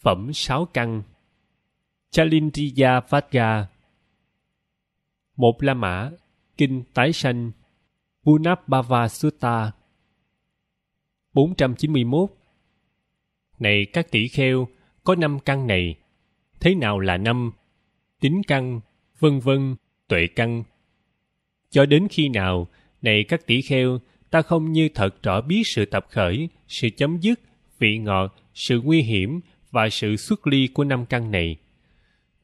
phẩm sáu căn Chalindriya vatga Một La Mã Kinh Tái Sanh Punabhava Sutta 491 Này các tỷ kheo, có năm căn này. Thế nào là năm? Tính căn, vân vân, tuệ căn. Cho đến khi nào, này các tỷ kheo, ta không như thật rõ biết sự tập khởi, sự chấm dứt, vị ngọt, sự nguy hiểm, và sự xuất ly của năm căn này.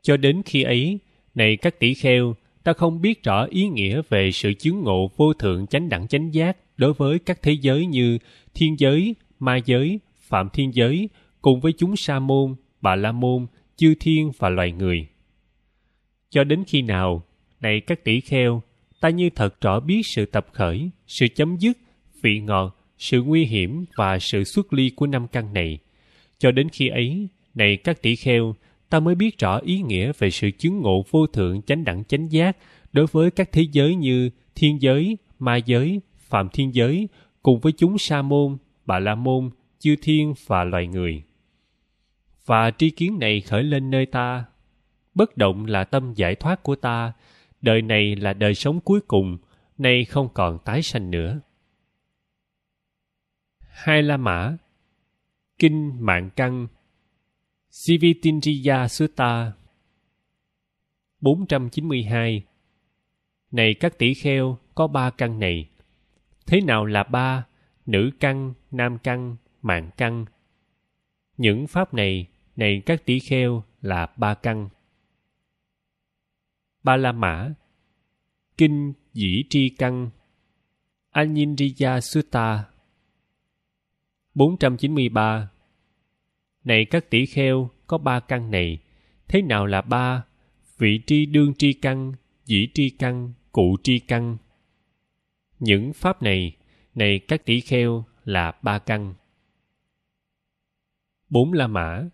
Cho đến khi ấy, này các tỷ kheo, ta không biết rõ ý nghĩa về sự chứng ngộ vô thượng chánh đẳng chánh giác đối với các thế giới như thiên giới, ma giới, phạm thiên giới, cùng với chúng sa môn, bà la môn, chư thiên và loài người. Cho đến khi nào, này các tỷ kheo, ta như thật rõ biết sự tập khởi, sự chấm dứt, vị ngọt, sự nguy hiểm và sự xuất ly của năm căn này. Cho đến khi ấy, này các tỷ kheo, ta mới biết rõ ý nghĩa về sự chứng ngộ vô thượng chánh đẳng chánh giác đối với các thế giới như thiên giới, ma giới, phạm thiên giới, cùng với chúng sa môn, bà la môn, chư thiên và loài người. Và tri kiến này khởi lên nơi ta. Bất động là tâm giải thoát của ta, đời này là đời sống cuối cùng, nay không còn tái sanh nữa. Hai La Mã Kinh Mạng Căn Sivitinriya Sutta 492 Này các tỷ kheo, có ba căn này. Thế nào là ba? Nữ căn, nam căn, mạng căn. Những pháp này, này các tỷ kheo là ba căn. Ba La Mã Kinh Dĩ Tri Căn Anyindriya Sutta 493 Này các tỷ kheo, có ba căn này. Thế nào là ba? Vị tri đương tri căn, dĩ tri căn, cụ tri căn. Những pháp này, này các tỷ kheo là ba căn. Bốn La Mã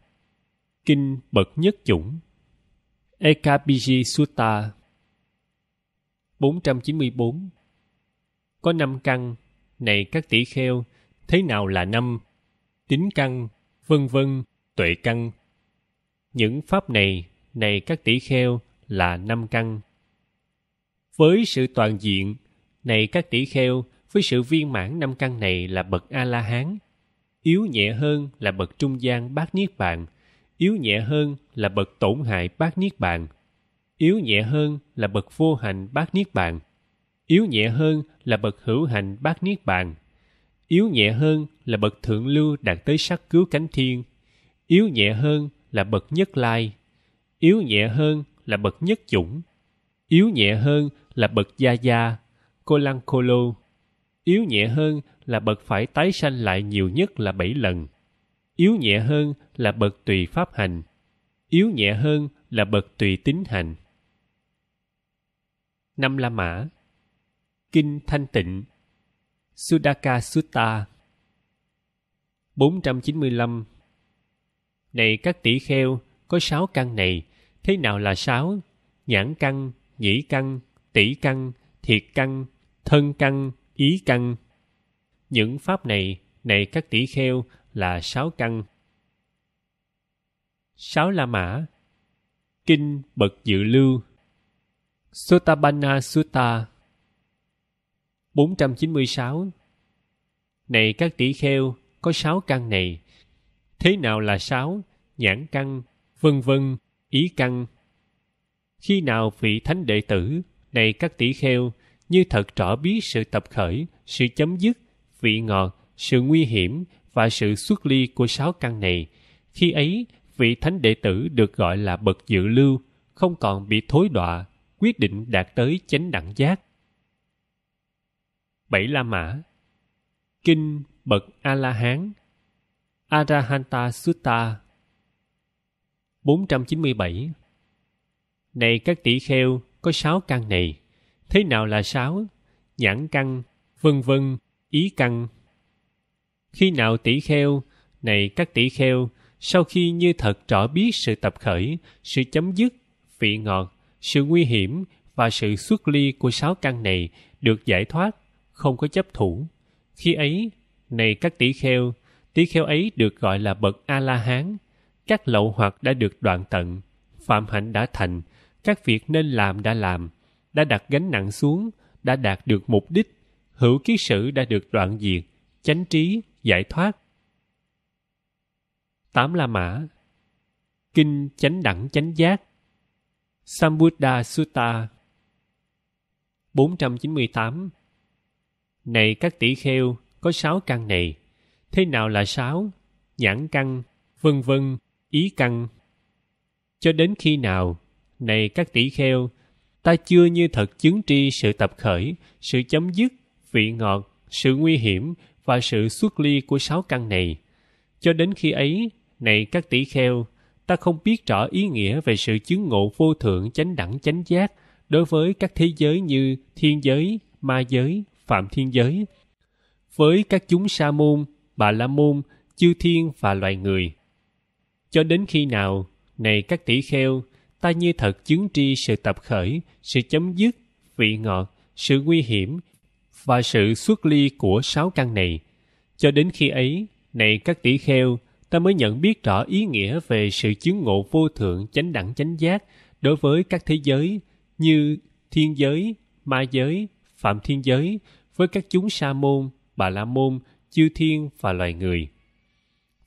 Kinh bậc nhất chủng Ekabiji Sutta 494 Có năm căn, này các tỷ kheo, thế nào là năm, tính căn, vân vân, tuệ căn. Những pháp này, này các tỷ kheo là năm căn. Với sự toàn diện, này các tỷ kheo, với sự viên mãn năm căn này là bậc A La Hán. Yếu nhẹ hơn là bậc trung gian bát niết bàn, yếu nhẹ hơn là bậc tổn hại bát niết bàn, yếu nhẹ hơn là bậc vô hành bát niết bàn, yếu nhẹ hơn là bậc hữu hành bát niết bàn yếu nhẹ hơn là bậc thượng lưu đạt tới sắc cứu cánh thiên yếu nhẹ hơn là bậc nhất lai yếu nhẹ hơn là bậc nhất dũng yếu nhẹ hơn là bậc gia gia cô cô lăng lô, yếu nhẹ hơn là bậc phải tái sanh lại nhiều nhất là bảy lần yếu nhẹ hơn là bậc tùy pháp hành yếu nhẹ hơn là bậc tùy tính hành năm la mã kinh thanh tịnh Sudaka Sutta 495 Này các tỷ kheo, có sáu căn này, thế nào là sáu? Nhãn căn, nhĩ căn, tỷ căn, thiệt căn, thân căn, ý căn. Những pháp này, này các tỷ kheo, là sáu căn. Sáu La Mã Kinh Bậc Dự Lưu Sotapanna Sutta 496 Này các tỷ kheo, có sáu căn này. Thế nào là sáu Nhãn căn, vân vân, ý căn. Khi nào vị thánh đệ tử, này các tỷ kheo, như thật rõ biết sự tập khởi, sự chấm dứt, vị ngọt, sự nguy hiểm và sự xuất ly của sáu căn này, khi ấy vị thánh đệ tử được gọi là bậc dự lưu, không còn bị thối đọa, quyết định đạt tới chánh đẳng giác bảy la mã kinh bậc a la hán arahanta sutta 497 này các tỷ kheo có sáu căn này thế nào là sáu nhãn căn vân vân ý căn khi nào tỷ kheo này các tỷ kheo sau khi như thật rõ biết sự tập khởi sự chấm dứt vị ngọt sự nguy hiểm và sự xuất ly của sáu căn này được giải thoát không có chấp thủ. Khi ấy, này các tỷ kheo, tỷ kheo ấy được gọi là bậc A-la-hán. Các lậu hoặc đã được đoạn tận, phạm hạnh đã thành, các việc nên làm đã làm, đã đặt gánh nặng xuống, đã đạt được mục đích, hữu ký sự đã được đoạn diệt, chánh trí, giải thoát. Tám La Mã Kinh Chánh Đẳng Chánh Giác Sambuddha Sutta 498 này các tỷ kheo, có sáu căn này. Thế nào là sáu? Nhãn căn, vân vân, ý căn. Cho đến khi nào, này các tỷ kheo, ta chưa như thật chứng tri sự tập khởi, sự chấm dứt, vị ngọt, sự nguy hiểm và sự xuất ly của sáu căn này. Cho đến khi ấy, này các tỷ kheo, ta không biết rõ ý nghĩa về sự chứng ngộ vô thượng chánh đẳng chánh giác đối với các thế giới như thiên giới, ma giới, phạm thiên giới với các chúng sa môn bà la môn chư thiên và loài người cho đến khi nào này các tỷ kheo ta như thật chứng tri sự tập khởi sự chấm dứt vị ngọt sự nguy hiểm và sự xuất ly của sáu căn này cho đến khi ấy này các tỷ kheo ta mới nhận biết rõ ý nghĩa về sự chứng ngộ vô thượng chánh đẳng chánh giác đối với các thế giới như thiên giới ma giới phạm thiên giới với các chúng sa môn bà la môn chư thiên và loài người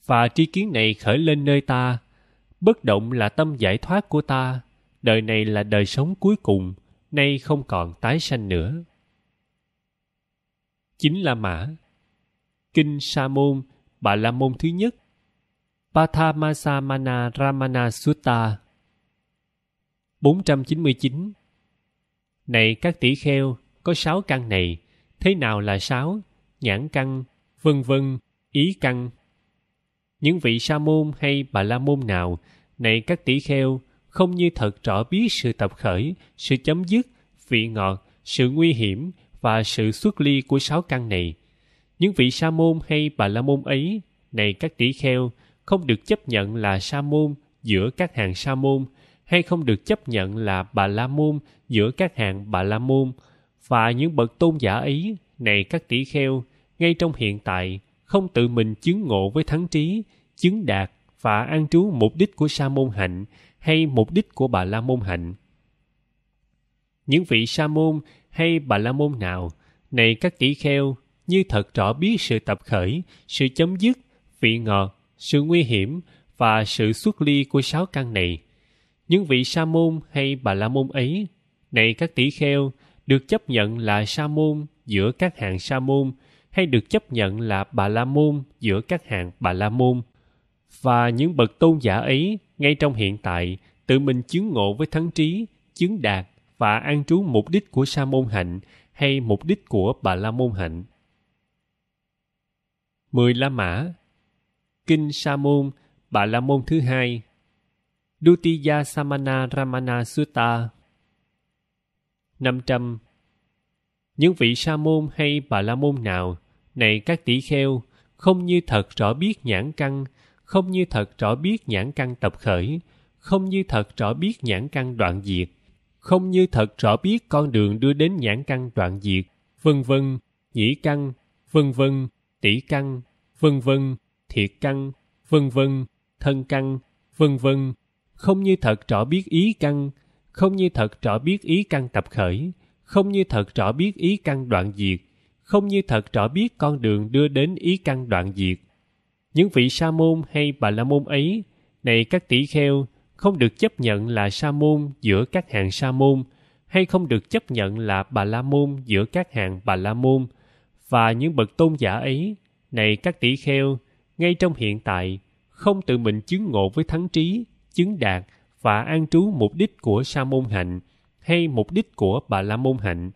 và tri kiến này khởi lên nơi ta bất động là tâm giải thoát của ta đời này là đời sống cuối cùng nay không còn tái sanh nữa chính là mã kinh sa môn bà la môn thứ nhất pathamasamana ramana sutta 499 này các tỷ kheo có sáu căn này thế nào là sáu nhãn căn vân vân ý căn những vị sa môn hay bà la môn nào này các tỷ kheo không như thật rõ biết sự tập khởi sự chấm dứt vị ngọt sự nguy hiểm và sự xuất ly của sáu căn này những vị sa môn hay bà la môn ấy này các tỷ kheo không được chấp nhận là sa môn giữa các hàng sa môn hay không được chấp nhận là bà la môn giữa các hàng bà la môn và những bậc tôn giả ấy này các tỷ kheo ngay trong hiện tại không tự mình chứng ngộ với thắng trí chứng đạt và an trú mục đích của sa môn hạnh hay mục đích của bà la môn hạnh những vị sa môn hay bà la môn nào này các tỷ kheo như thật rõ biết sự tập khởi sự chấm dứt vị ngọt sự nguy hiểm và sự xuất ly của sáu căn này những vị sa môn hay bà la môn ấy này các tỷ kheo được chấp nhận là sa môn giữa các hạng sa môn hay được chấp nhận là bà la môn giữa các hạng bà la môn và những bậc tôn giả ấy ngay trong hiện tại tự mình chứng ngộ với thắng trí chứng đạt và an trú mục đích của sa môn hạnh hay mục đích của bà la môn hạnh mười la mã kinh sa môn bà la môn thứ hai dutiya samana ramana sutta 500. Những vị sa môn hay bà la môn nào, này các tỷ kheo, không như thật rõ biết nhãn căn, không như thật rõ biết nhãn căn tập khởi, không như thật rõ biết nhãn căn đoạn diệt, không như thật rõ biết con đường đưa đến nhãn căn đoạn diệt, vân vân, nhĩ căn, vân vân, tỷ căn, vân vân, thiệt căn, vân vân, thân căn, vân vân, không như thật rõ biết ý căn, không như thật rõ biết ý căn tập khởi, không như thật rõ biết ý căn đoạn diệt, không như thật rõ biết con đường đưa đến ý căn đoạn diệt. Những vị sa môn hay bà la môn ấy, này các tỷ kheo, không được chấp nhận là sa môn giữa các hàng sa môn, hay không được chấp nhận là bà la môn giữa các hàng bà la môn, và những bậc tôn giả ấy, này các tỷ kheo, ngay trong hiện tại, không tự mình chứng ngộ với thắng trí, chứng đạt, và an trú mục đích của sa môn hạnh hay mục đích của bà la môn hạnh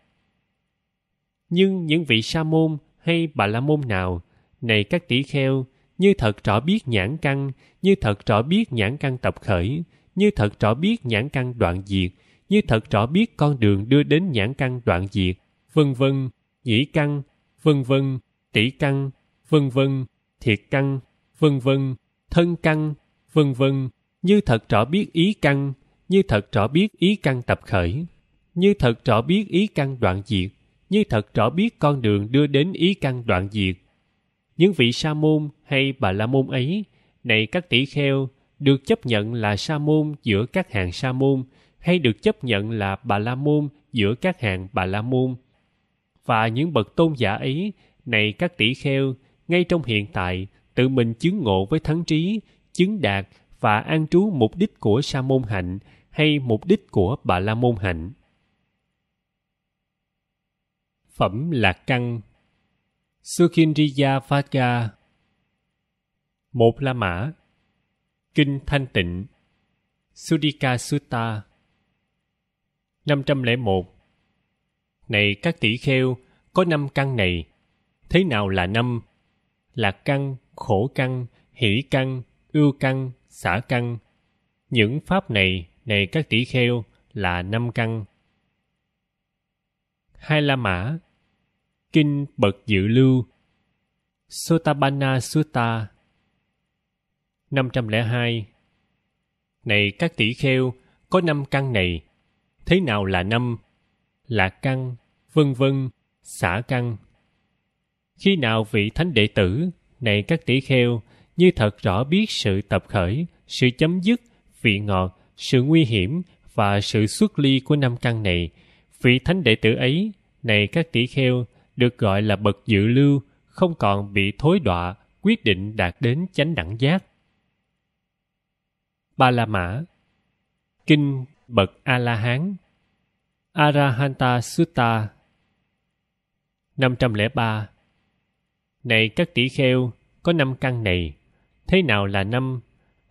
nhưng những vị sa môn hay bà la môn nào này các tỷ kheo như thật rõ biết nhãn căn như thật rõ biết nhãn căn tập khởi như thật rõ biết nhãn căn đoạn diệt như thật rõ biết con đường đưa đến nhãn căn đoạn diệt vân vân nhĩ căn vân vân tỷ căn vân vân thiệt căn vân vân thân căn vân vân như thật rõ biết ý căn như thật rõ biết ý căn tập khởi như thật rõ biết ý căn đoạn diệt như thật rõ biết con đường đưa đến ý căn đoạn diệt những vị sa môn hay bà la môn ấy này các tỷ kheo được chấp nhận là sa môn giữa các hàng sa môn hay được chấp nhận là bà la môn giữa các hàng bà la môn và những bậc tôn giả ấy này các tỷ kheo ngay trong hiện tại tự mình chứng ngộ với thắng trí chứng đạt và an trú mục đích của sa môn hạnh hay mục đích của bà la môn hạnh phẩm lạc căn sukhindriya phadga một la mã kinh thanh tịnh sudika sutta 501 Này các tỷ kheo, có năm căn này. Thế nào là năm? Lạc căn, khổ căn, hỷ căn, ưu căn, xả căn. Những pháp này, này các tỷ kheo, là năm căn. Hai La Mã Kinh Bậc Dự Lưu Sotabana Sutta 502 Này các tỷ kheo, có năm căn này. Thế nào là năm? Là căn, vân vân, xả căn. Khi nào vị thánh đệ tử, này các tỷ kheo, như thật rõ biết sự tập khởi, sự chấm dứt, vị ngọt, sự nguy hiểm và sự xuất ly của năm căn này. Vị thánh đệ tử ấy, này các tỷ kheo, được gọi là bậc dự lưu, không còn bị thối đọa, quyết định đạt đến chánh đẳng giác. Ba La Mã Kinh Bậc A-La-Hán Arahanta Sutta 503 Này các tỷ kheo, có năm căn này, thế nào là năm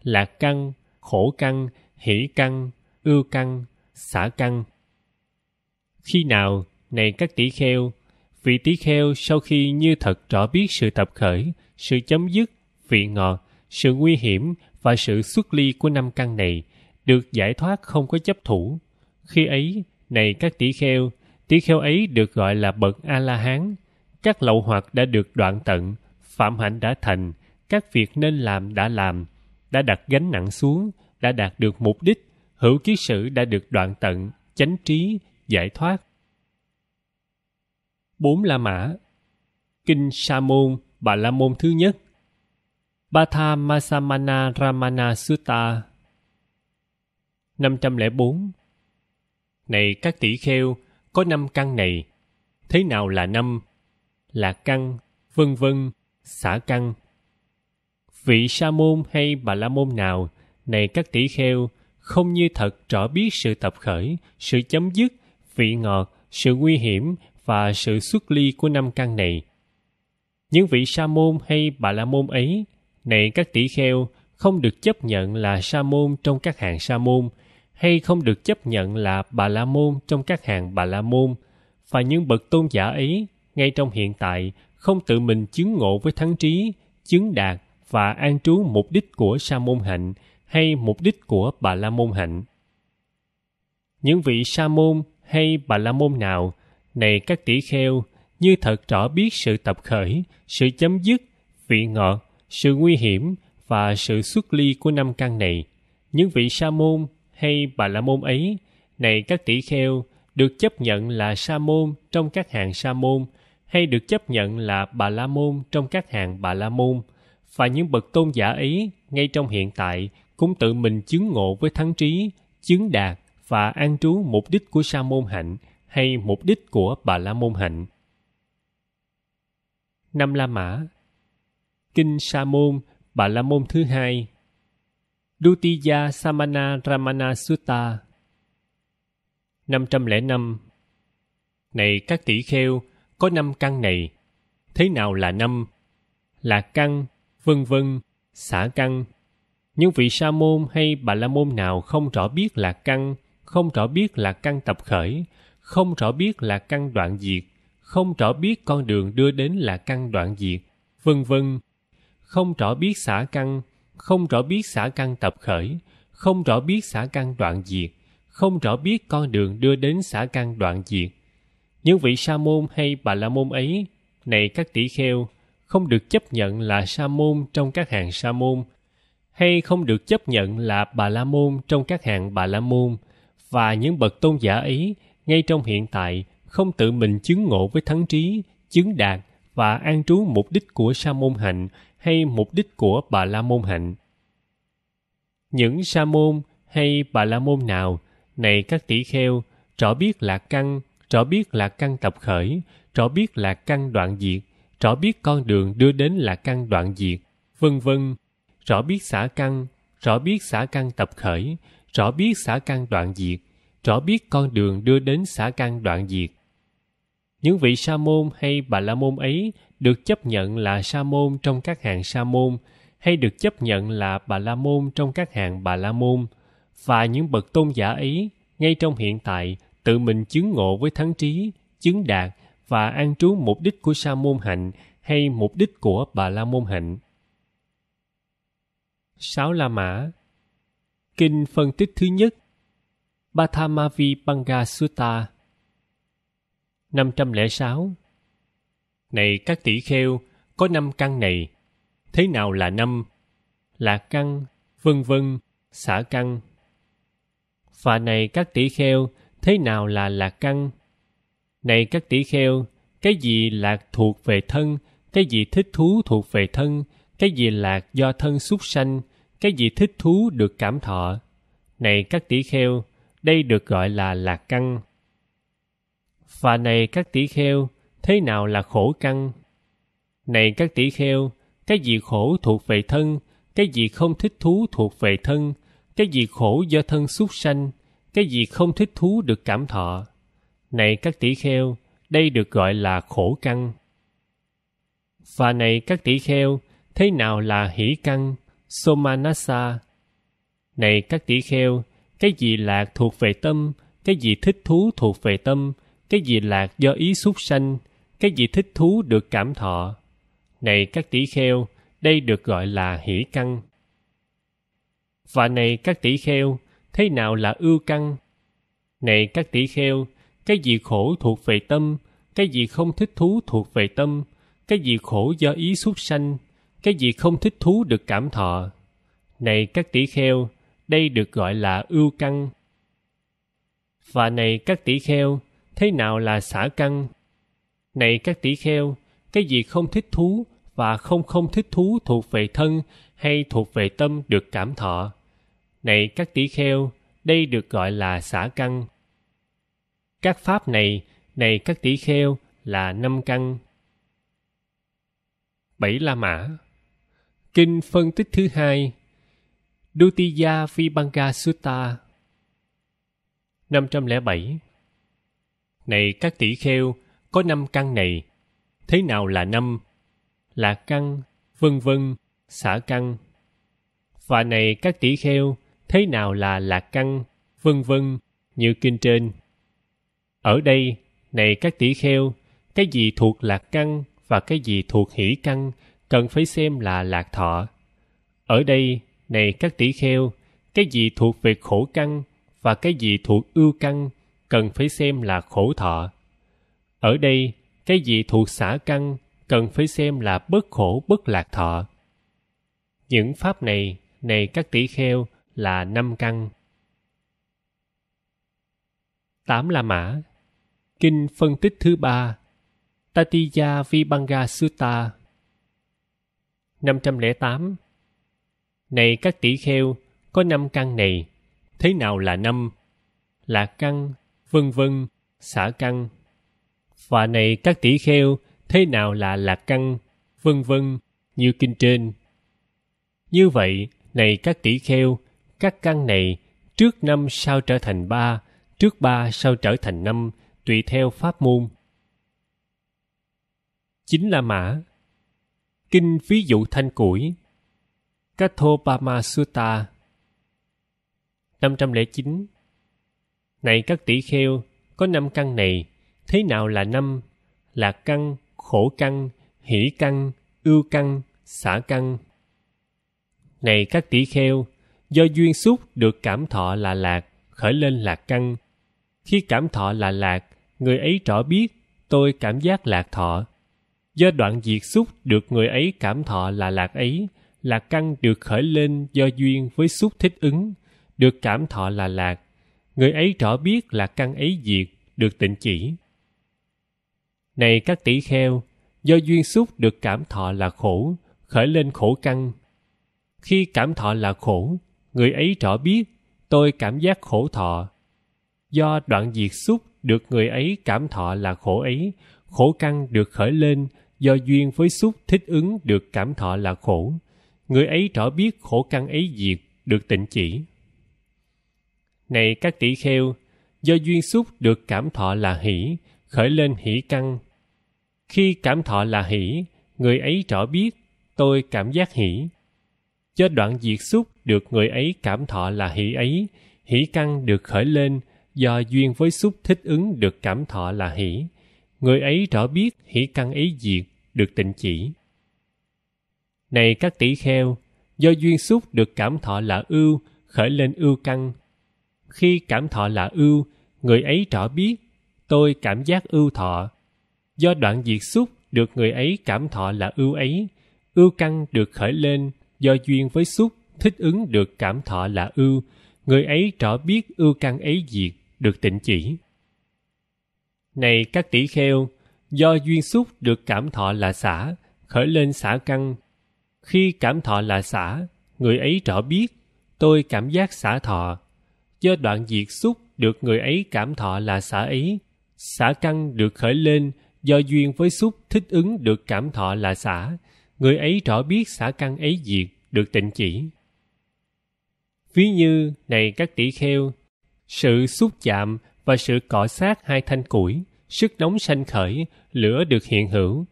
lạc căn khổ căn hỷ căn ưu căn xả căn khi nào này các tỷ kheo vị tỷ kheo sau khi như thật rõ biết sự tập khởi sự chấm dứt vị ngọt sự nguy hiểm và sự xuất ly của năm căn này được giải thoát không có chấp thủ khi ấy này các tỷ kheo tỷ kheo ấy được gọi là bậc a la hán các lậu hoặc đã được đoạn tận phạm hạnh đã thành các việc nên làm đã làm đã đặt gánh nặng xuống đã đạt được mục đích hữu kiết sự đã được đoạn tận chánh trí giải thoát bốn la mã kinh sa môn bà la môn thứ nhất Batha Masamana Ramana Sutta 504 Này các tỷ kheo, có năm căn này. Thế nào là năm? Là căn, vân vân, xả căn, vị sa môn hay bà la môn nào này các tỷ kheo không như thật rõ biết sự tập khởi sự chấm dứt vị ngọt sự nguy hiểm và sự xuất ly của năm căn này những vị sa môn hay bà la môn ấy này các tỷ kheo không được chấp nhận là sa môn trong các hàng sa môn hay không được chấp nhận là bà la môn trong các hàng bà la môn và những bậc tôn giả ấy ngay trong hiện tại không tự mình chứng ngộ với thắng trí chứng đạt và an trú mục đích của sa môn hạnh hay mục đích của bà la môn hạnh những vị sa môn hay bà la môn nào này các tỷ kheo như thật rõ biết sự tập khởi sự chấm dứt vị ngọt sự nguy hiểm và sự xuất ly của năm căn này những vị sa môn hay bà la môn ấy này các tỷ kheo được chấp nhận là sa môn trong các hàng sa môn hay được chấp nhận là bà la môn trong các hàng bà la môn và những bậc tôn giả ấy ngay trong hiện tại cũng tự mình chứng ngộ với thắng trí chứng đạt và an trú mục đích của sa môn hạnh hay mục đích của bà la môn hạnh năm la mã kinh sa môn bà la môn thứ hai dutiya samana ramana sutta 505 Này các tỷ kheo, có năm căn này. Thế nào là năm? Là căn vân vân, xả căn. Nhưng vị sa môn hay bà la môn nào không rõ biết là căn, không rõ biết là căn tập khởi, không rõ biết là căn đoạn diệt, không rõ biết con đường đưa đến là căn đoạn diệt, vân vân. Không rõ biết xả căn, không rõ biết xả căn tập khởi, không rõ biết xả căn đoạn diệt, không rõ biết con đường đưa đến xả căn đoạn diệt. Những vị sa môn hay bà la môn ấy, này các tỷ kheo, không được chấp nhận là sa môn trong các hàng sa môn hay không được chấp nhận là bà la môn trong các hàng bà la môn và những bậc tôn giả ấy ngay trong hiện tại không tự mình chứng ngộ với thắng trí chứng đạt và an trú mục đích của sa môn hạnh hay mục đích của bà la môn hạnh những sa môn hay bà la môn nào này các tỷ kheo rõ biết là căn rõ biết là căn tập khởi rõ biết là căn đoạn diệt rõ biết con đường đưa đến là căn đoạn diệt, vân vân. Rõ biết xả căn, rõ biết xả căn tập khởi, rõ biết xả căn đoạn diệt, rõ biết con đường đưa đến xả căn đoạn diệt. Những vị sa môn hay bà la môn ấy được chấp nhận là sa môn trong các hàng sa môn hay được chấp nhận là bà la môn trong các hàng bà la môn và những bậc tôn giả ấy ngay trong hiện tại tự mình chứng ngộ với thắng trí, chứng đạt và an trú mục đích của sa môn hạnh hay mục đích của bà la môn hạnh. sáu La Mã Kinh phân tích thứ nhất Bathamavi Banga Sutta 506 Này các tỷ kheo, có năm căn này. Thế nào là năm? Là căn, vân vân, xả căn. Và này các tỷ kheo, thế nào là lạc căn? Này các tỷ kheo, cái gì lạc thuộc về thân, cái gì thích thú thuộc về thân, cái gì lạc do thân xúc sanh, cái gì thích thú được cảm thọ. Này các tỷ kheo, đây được gọi là lạc căn. Và này các tỷ kheo, thế nào là khổ căn? Này các tỷ kheo, cái gì khổ thuộc về thân, cái gì không thích thú thuộc về thân, cái gì khổ do thân xúc sanh, cái gì không thích thú được cảm thọ. Này các tỷ kheo, đây được gọi là khổ căn. Và này các tỷ kheo, thế nào là hỷ căn, somanasa? Này các tỷ kheo, cái gì lạc thuộc về tâm, cái gì thích thú thuộc về tâm, cái gì lạc do ý xúc sanh, cái gì thích thú được cảm thọ. Này các tỷ kheo, đây được gọi là hỷ căn. Và này các tỷ kheo, thế nào là ưu căn? Này các tỷ kheo, cái gì khổ thuộc về tâm cái gì không thích thú thuộc về tâm cái gì khổ do ý xuất sanh cái gì không thích thú được cảm thọ này các tỷ kheo đây được gọi là ưu căn và này các tỷ kheo thế nào là xả căn này các tỷ kheo cái gì không thích thú và không không thích thú thuộc về thân hay thuộc về tâm được cảm thọ này các tỷ kheo đây được gọi là xả căn các pháp này này các tỷ kheo là năm căn bảy la mã kinh phân tích thứ hai Dutiya Vibhanga Sutta 507 Này các tỷ kheo, có năm căn này. Thế nào là năm? Là căn, vân vân, xả căn. Và này các tỷ kheo, thế nào là lạc căn, vân vân, như kinh trên. Ở đây, này các tỷ kheo, cái gì thuộc lạc căn và cái gì thuộc hỷ căn cần phải xem là lạc thọ. Ở đây, này các tỷ kheo, cái gì thuộc về khổ căn và cái gì thuộc ưu căn cần phải xem là khổ thọ. Ở đây, cái gì thuộc xả căn cần phải xem là bất khổ bất lạc thọ. Những pháp này, này các tỷ kheo, là năm căn. 8 La Mã Kinh phân tích thứ ba Tatiya Vibhanga Sutta 508 Này các tỷ kheo, có năm căn này. Thế nào là năm? là căn, vân vân, xả căn. Và này các tỷ kheo, thế nào là lạc căn, vân vân, như kinh trên. Như vậy, này các tỷ kheo, các căn này trước năm sao trở thành ba, trước ba sau trở thành năm tùy theo pháp môn chính là mã kinh ví dụ thanh củi Kathopama Sutta chín Này các tỷ kheo, có năm căn này, thế nào là năm? Là căn, khổ căn, hỷ căn, ưu căn, xả căn. Này các tỷ kheo, do duyên xúc được cảm thọ là lạc, khởi lên lạc căn, khi cảm thọ là lạc người ấy rõ biết tôi cảm giác lạc thọ do đoạn diệt xúc được người ấy cảm thọ là lạc ấy là căn được khởi lên do duyên với xúc thích ứng được cảm thọ là lạc người ấy rõ biết là căn ấy diệt được tịnh chỉ này các tỷ kheo do duyên xúc được cảm thọ là khổ khởi lên khổ căn khi cảm thọ là khổ người ấy rõ biết tôi cảm giác khổ thọ do đoạn diệt xúc được người ấy cảm thọ là khổ ấy khổ căn được khởi lên do duyên với xúc thích ứng được cảm thọ là khổ người ấy rõ biết khổ căn ấy diệt được tịnh chỉ này các tỷ kheo do duyên xúc được cảm thọ là hỷ khởi lên hỷ căn khi cảm thọ là hỷ người ấy rõ biết tôi cảm giác hỷ do đoạn diệt xúc được người ấy cảm thọ là hỷ ấy hỷ căn được khởi lên do duyên với xúc thích ứng được cảm thọ là hỷ người ấy rõ biết hỷ căn ấy diệt được tịnh chỉ này các tỷ kheo do duyên xúc được cảm thọ là ưu khởi lên ưu căn khi cảm thọ là ưu người ấy rõ biết tôi cảm giác ưu thọ do đoạn diệt xúc được người ấy cảm thọ là ưu ấy ưu căn được khởi lên do duyên với xúc thích ứng được cảm thọ là ưu người ấy rõ biết ưu căn ấy diệt được tịnh chỉ này các tỷ kheo do duyên xúc được cảm thọ là xả khởi lên xả căn khi cảm thọ là xả người ấy rõ biết tôi cảm giác xả thọ do đoạn diệt xúc được người ấy cảm thọ là xả ấy xả căn được khởi lên do duyên với xúc thích ứng được cảm thọ là xả người ấy rõ biết xả căn ấy diệt được tịnh chỉ ví như này các tỷ kheo sự xúc chạm và sự cọ sát hai thanh củi, sức nóng sanh khởi, lửa được hiện hữu.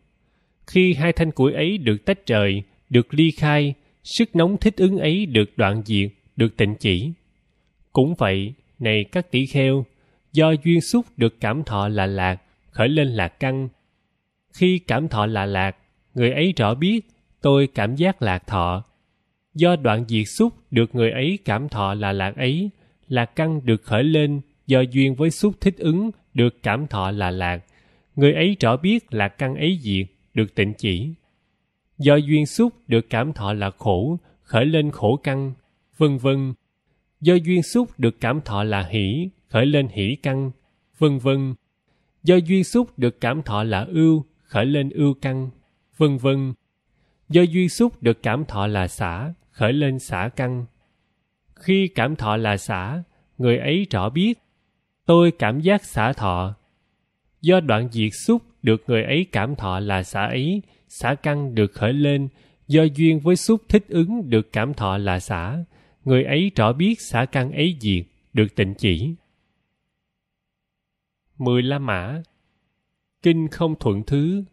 Khi hai thanh củi ấy được tách rời, được ly khai, sức nóng thích ứng ấy được đoạn diệt, được tịnh chỉ. Cũng vậy, này các tỷ kheo, do duyên xúc được cảm thọ là lạc, khởi lên lạc căn. Khi cảm thọ là lạc, người ấy rõ biết tôi cảm giác lạc thọ. Do đoạn diệt xúc được người ấy cảm thọ là lạc ấy, là căn được khởi lên do duyên với xúc thích ứng được cảm thọ là lạc người ấy rõ biết là căn ấy diệt được tịnh chỉ do duyên xúc được cảm thọ là khổ khởi lên khổ căn vân vân do duyên xúc được cảm thọ là hỷ khởi lên hỷ căn vân vân do duyên xúc được cảm thọ là ưu khởi lên ưu căn vân vân do duyên xúc được cảm thọ là xả khởi lên xả căn khi cảm thọ là xả người ấy rõ biết tôi cảm giác xả thọ do đoạn diệt xúc được người ấy cảm thọ là xả ấy xả căn được khởi lên do duyên với xúc thích ứng được cảm thọ là xả người ấy rõ biết xả căn ấy diệt được tịnh chỉ mười la mã kinh không thuận thứ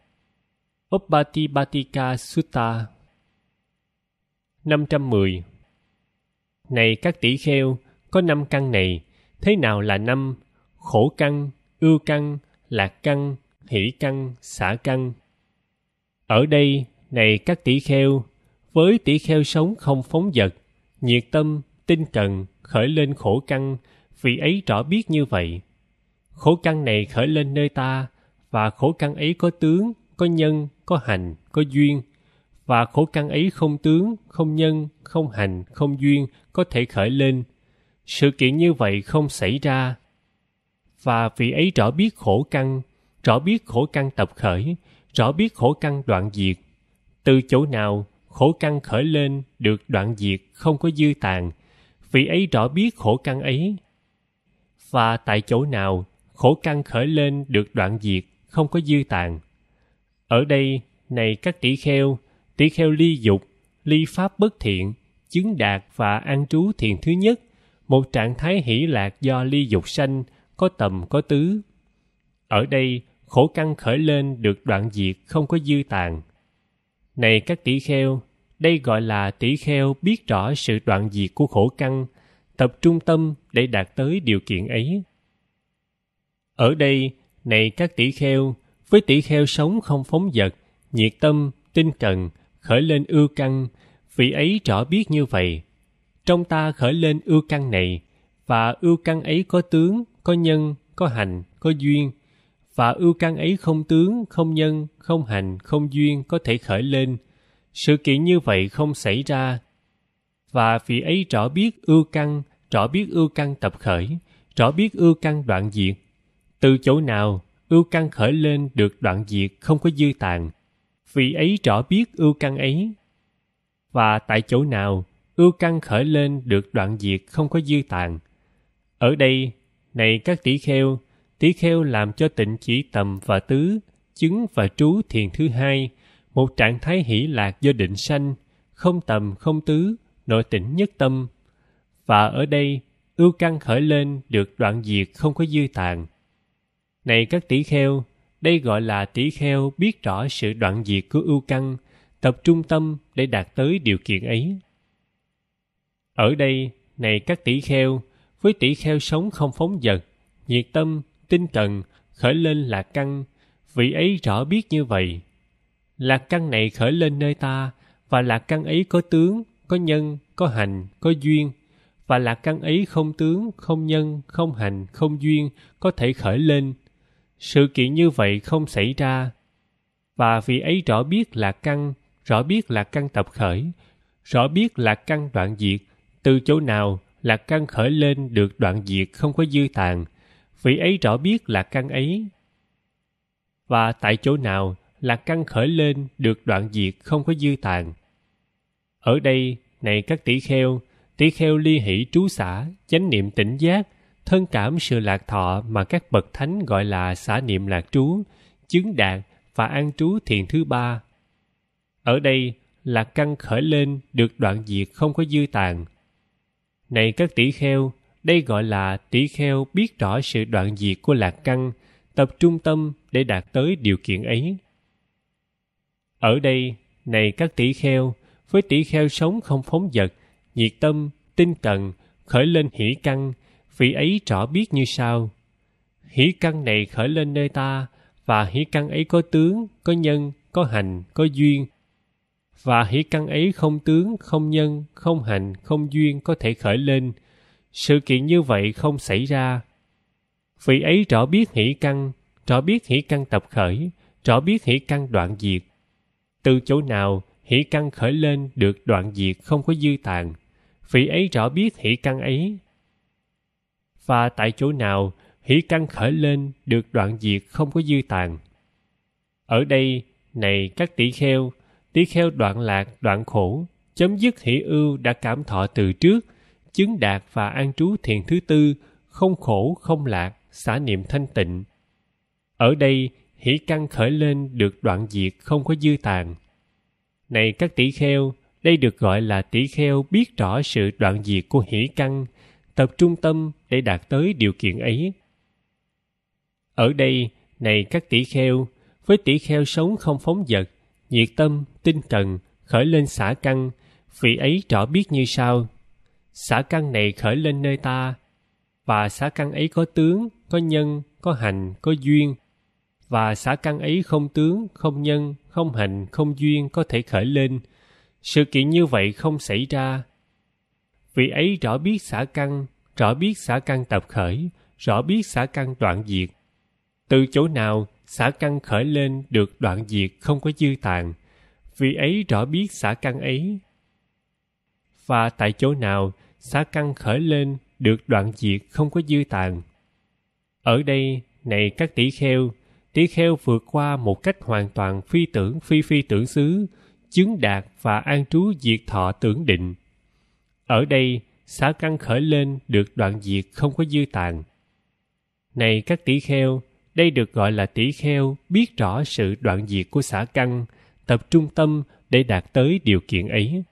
Uppati Batika Sutta 510 này các tỷ kheo, có năm căn này, thế nào là năm? Khổ căn, ưu căn, lạc căn, hỷ căn, xả căn. Ở đây, này các tỷ kheo, với tỷ kheo sống không phóng dật, nhiệt tâm, tinh cần, khởi lên khổ căn, vì ấy rõ biết như vậy. Khổ căn này khởi lên nơi ta, và khổ căn ấy có tướng, có nhân, có hành, có duyên – và khổ căn ấy không tướng không nhân không hành không duyên có thể khởi lên sự kiện như vậy không xảy ra và vị ấy rõ biết khổ căn rõ biết khổ căn tập khởi rõ biết khổ căn đoạn diệt từ chỗ nào khổ căn khởi lên được đoạn diệt không có dư tàn vị ấy rõ biết khổ căn ấy và tại chỗ nào khổ căn khởi lên được đoạn diệt không có dư tàn ở đây này các tỷ kheo tỷ kheo ly dục, ly pháp bất thiện, chứng đạt và an trú thiền thứ nhất, một trạng thái hỷ lạc do ly dục sanh, có tầm có tứ. Ở đây, khổ căn khởi lên được đoạn diệt không có dư tàn. Này các tỷ kheo, đây gọi là tỷ kheo biết rõ sự đoạn diệt của khổ căn, tập trung tâm để đạt tới điều kiện ấy. Ở đây, này các tỷ kheo, với tỷ kheo sống không phóng dật, nhiệt tâm, tinh cần, khởi lên ưu căn vì ấy rõ biết như vậy trong ta khởi lên ưu căn này và ưu căn ấy có tướng có nhân có hành có duyên và ưu căn ấy không tướng, không nhân, không hành, không duyên có thể khởi lên. Sự kiện như vậy không xảy ra. Và vì ấy rõ biết ưu căn, rõ biết ưu căn tập khởi, rõ biết ưu căn đoạn diệt. Từ chỗ nào, ưu căn khởi lên được đoạn diệt không có dư tàn, vì ấy rõ biết ưu căn ấy và tại chỗ nào ưu căn khởi lên được đoạn diệt không có dư tàn ở đây này các tỷ kheo tỷ kheo làm cho tịnh chỉ tầm và tứ chứng và trú thiền thứ hai một trạng thái hỷ lạc do định sanh không tầm không tứ nội tỉnh nhất tâm và ở đây ưu căn khởi lên được đoạn diệt không có dư tàn này các tỷ kheo đây gọi là tỷ kheo biết rõ sự đoạn diệt của ưu căn tập trung tâm để đạt tới điều kiện ấy ở đây này các tỷ kheo với tỷ kheo sống không phóng dật nhiệt tâm tinh cần khởi lên lạc căn vị ấy rõ biết như vậy lạc căn này khởi lên nơi ta và lạc căn ấy có tướng có nhân có hành có duyên và lạc căn ấy không tướng không nhân không hành không duyên có thể khởi lên sự kiện như vậy không xảy ra và vì ấy rõ biết là căn rõ biết là căn tập khởi rõ biết là căn đoạn diệt từ chỗ nào là căn khởi lên được đoạn diệt không có dư tàn vì ấy rõ biết là căn ấy và tại chỗ nào là căn khởi lên được đoạn diệt không có dư tàn ở đây này các tỷ kheo tỷ kheo ly hỷ trú xả chánh niệm tỉnh giác thân cảm sự lạc thọ mà các bậc thánh gọi là xả niệm lạc trú, chứng đạt và an trú thiền thứ ba. Ở đây, lạc căn khởi lên được đoạn diệt không có dư tàn. Này các tỷ kheo, đây gọi là tỷ kheo biết rõ sự đoạn diệt của lạc căn, tập trung tâm để đạt tới điều kiện ấy. Ở đây, này các tỷ kheo, với tỷ kheo sống không phóng dật, nhiệt tâm, tinh cần, khởi lên hỷ căn, vị ấy rõ biết như sau hỷ căn này khởi lên nơi ta và hỷ căn ấy có tướng có nhân có hành có duyên và hỷ căn ấy không tướng không nhân không hành không duyên có thể khởi lên sự kiện như vậy không xảy ra vị ấy rõ biết hỷ căn rõ biết hỷ căn tập khởi rõ biết hỷ căn đoạn diệt từ chỗ nào hỷ căn khởi lên được đoạn diệt không có dư tàn vị ấy rõ biết hỷ căn ấy và tại chỗ nào hỷ căn khởi lên được đoạn diệt không có dư tàn. Ở đây, này các tỷ kheo, tỷ kheo đoạn lạc, đoạn khổ, chấm dứt hỷ ưu đã cảm thọ từ trước, chứng đạt và an trú thiền thứ tư, không khổ, không lạc, xả niệm thanh tịnh. Ở đây, hỷ căn khởi lên được đoạn diệt không có dư tàn. Này các tỷ kheo, đây được gọi là tỷ kheo biết rõ sự đoạn diệt của hỷ căn tập trung tâm để đạt tới điều kiện ấy ở đây này các tỷ kheo với tỷ kheo sống không phóng dật nhiệt tâm tinh cần khởi lên xả căn vị ấy rõ biết như sau xả căn này khởi lên nơi ta và xả căn ấy có tướng có nhân có hành có duyên và xả căn ấy không tướng không nhân không hành không duyên có thể khởi lên sự kiện như vậy không xảy ra vị ấy rõ biết xả căn rõ biết xả căn tập khởi rõ biết xả căn đoạn diệt từ chỗ nào xả căn khởi lên được đoạn diệt không có dư tàn vị ấy rõ biết xả căn ấy và tại chỗ nào xả căn khởi lên được đoạn diệt không có dư tàn ở đây này các tỷ kheo tỷ kheo vượt qua một cách hoàn toàn phi tưởng phi phi tưởng xứ chứng đạt và an trú diệt thọ tưởng định ở đây, xã căn khởi lên được đoạn diệt không có dư tàn. Này các tỷ kheo, đây được gọi là tỷ kheo biết rõ sự đoạn diệt của xã căn, tập trung tâm để đạt tới điều kiện ấy.